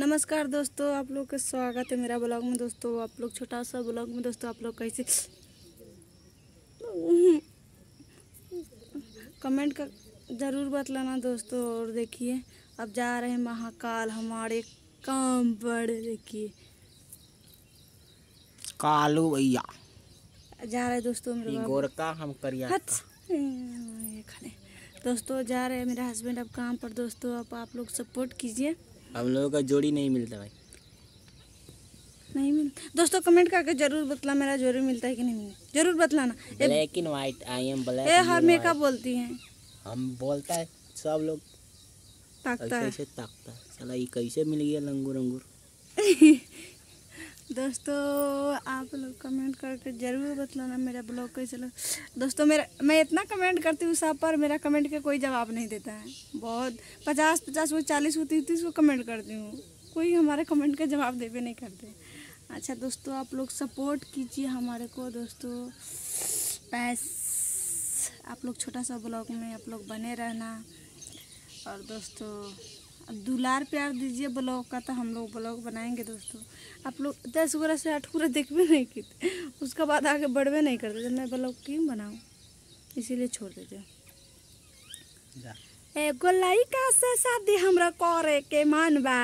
नमस्कार दोस्तों आप लोग का स्वागत है मेरा ब्लॉग में दोस्तों आप लोग छोटा सा ब्लॉग में दोस्तों आप लोग कैसे कमेंट का ज़रूर बतलाना दोस्तों और देखिए अब जा रहे हैं महाकाल हमारे काम पर देखिए कालू भैया जा रहे दोस्तों मेरे गोरका हम करिया हम्म, दोस्तों जा रहे हैं मेरे हस्बैंड अब काम पर दोस्तों अब आप लोग सपोर्ट कीजिए हम लोगों का जोड़ी नहीं मिलता भाई नहीं मिलता दोस्तों कमेंट करके जरूर बतला मेरा जोड़ी मिलता है कि नहीं मिलता जरूर बतलाना black and white I am black ये हर मेकअप बोलती हैं हम बोलता है सब लोग ताकता है ताकता है साला ये कैसे मिल गया लंगूर अंगूर दोस्तों आप लोग कमेंट करके ज़रूर बतलाना मेरा ब्लॉग कैसे लग दोस्तों मेरा मैं इतना कमेंट करती हूँ सब पर मेरा कमेंट का कोई जवाब नहीं देता है बहुत पचास पचास वो चालीस वो तीस तीस वो कमेंट करती हूँ कोई हमारे कमेंट का जवाब दे भी नहीं करते अच्छा दोस्तों आप लोग सपोर्ट कीजिए हमारे को दोस्तों पैस आप लोग छोटा सा ब्लॉग में आप लोग बने रहना और दोस्तों दुलार प्यार दीजिए ब्लॉग का तो हम लोग ब्लॉग बनाएंगे दोस्तों आप लोग दस गोरा से आठ गोरा भी नहीं करते उसके बाद आगे बढ़वे नहीं करते जब तो मैं ब्लॉग क्यों बनाऊँ इसीलिए छोड़ देते एगो लड़का से शादी हमरा करे के मन बा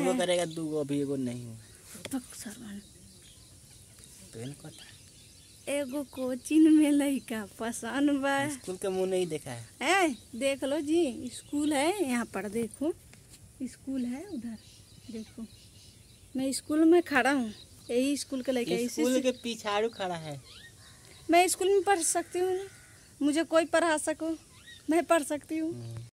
दूगो करेगा दूगो अभी एगो नहीं तो सरवन पेन कथा एगो कोचिंग में लड़का पसंद बा स्कूल का मुंह नहीं देखा है ए, देख लो जी स्कूल है यहाँ पर देखो स्कूल है उधर देखो मैं स्कूल में खड़ा हूँ यही स्कूल के लेके स्कूल के पिछाड़ू खड़ा है मैं स्कूल में पढ़ सकती हूँ मुझे कोई पढ़ा सको मैं पढ़ सकती हूँ हम्म।